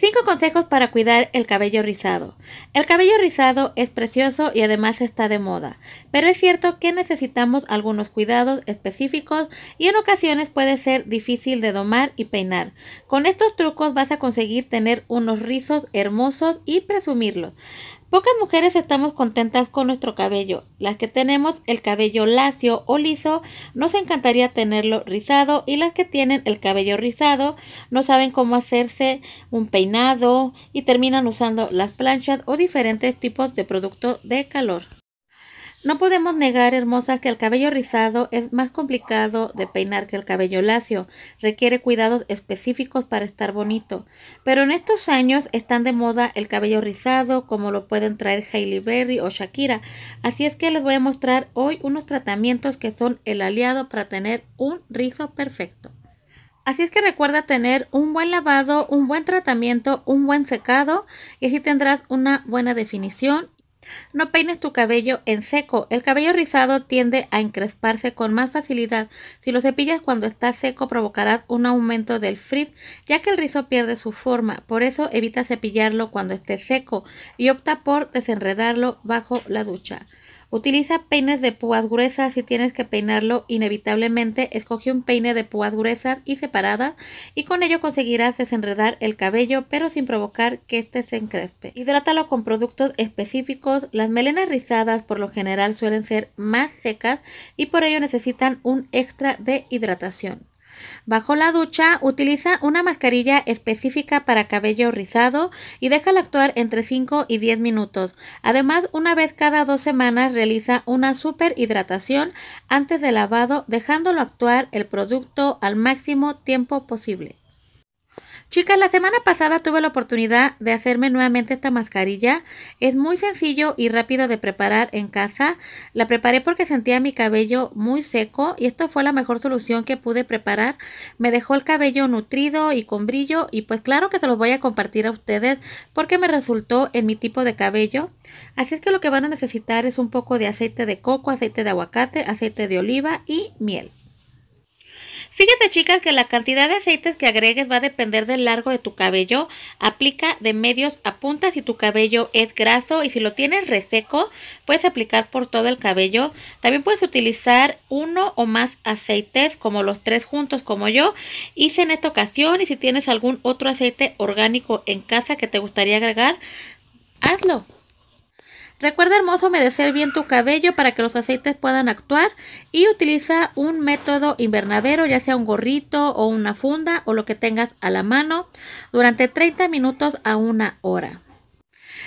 5 consejos para cuidar el cabello rizado. El cabello rizado es precioso y además está de moda, pero es cierto que necesitamos algunos cuidados específicos y en ocasiones puede ser difícil de domar y peinar. Con estos trucos vas a conseguir tener unos rizos hermosos y presumirlos. Pocas mujeres estamos contentas con nuestro cabello. Las que tenemos el cabello lacio o liso, nos encantaría tenerlo rizado y las que tienen el cabello rizado no saben cómo hacerse un peinado y terminan usando las planchas o diferentes tipos de productos de calor. No podemos negar, hermosas, que el cabello rizado es más complicado de peinar que el cabello lacio. Requiere cuidados específicos para estar bonito. Pero en estos años están de moda el cabello rizado, como lo pueden traer Hailey Berry o Shakira. Así es que les voy a mostrar hoy unos tratamientos que son el aliado para tener un rizo perfecto. Así es que recuerda tener un buen lavado, un buen tratamiento, un buen secado y así tendrás una buena definición no peines tu cabello en seco. El cabello rizado tiende a encresparse con más facilidad. Si lo cepillas cuando está seco provocarás un aumento del frizz, ya que el rizo pierde su forma. Por eso evita cepillarlo cuando esté seco y opta por desenredarlo bajo la ducha. Utiliza peines de púas gruesas si tienes que peinarlo inevitablemente. Escoge un peine de púas gruesas y separadas y con ello conseguirás desenredar el cabello pero sin provocar que éste se encrespe. Hidrátalo con productos específicos. Las melenas rizadas por lo general suelen ser más secas y por ello necesitan un extra de hidratación. Bajo la ducha, utiliza una mascarilla específica para cabello rizado y déjala actuar entre 5 y 10 minutos. Además, una vez cada dos semanas realiza una super hidratación antes del lavado, dejándolo actuar el producto al máximo tiempo posible. Chicas, la semana pasada tuve la oportunidad de hacerme nuevamente esta mascarilla. Es muy sencillo y rápido de preparar en casa. La preparé porque sentía mi cabello muy seco y esto fue la mejor solución que pude preparar. Me dejó el cabello nutrido y con brillo y pues claro que se los voy a compartir a ustedes porque me resultó en mi tipo de cabello. Así es que lo que van a necesitar es un poco de aceite de coco, aceite de aguacate, aceite de oliva y miel. Fíjate chicas que la cantidad de aceites que agregues va a depender del largo de tu cabello. Aplica de medios a puntas si tu cabello es graso y si lo tienes reseco puedes aplicar por todo el cabello. También puedes utilizar uno o más aceites como los tres juntos como yo hice en esta ocasión y si tienes algún otro aceite orgánico en casa que te gustaría agregar, hazlo. Recuerda, hermoso, humedecer bien tu cabello para que los aceites puedan actuar y utiliza un método invernadero, ya sea un gorrito o una funda o lo que tengas a la mano, durante 30 minutos a una hora.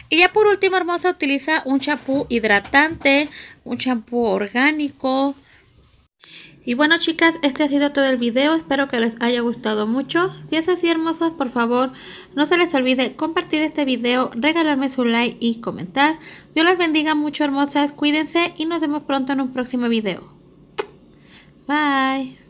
Y ya por último, hermosa, utiliza un champú hidratante, un champú orgánico, y bueno chicas, este ha sido todo el video, espero que les haya gustado mucho. Si es así hermosos, por favor, no se les olvide compartir este video, regalarme su like y comentar. Dios las bendiga mucho hermosas, cuídense y nos vemos pronto en un próximo video. Bye.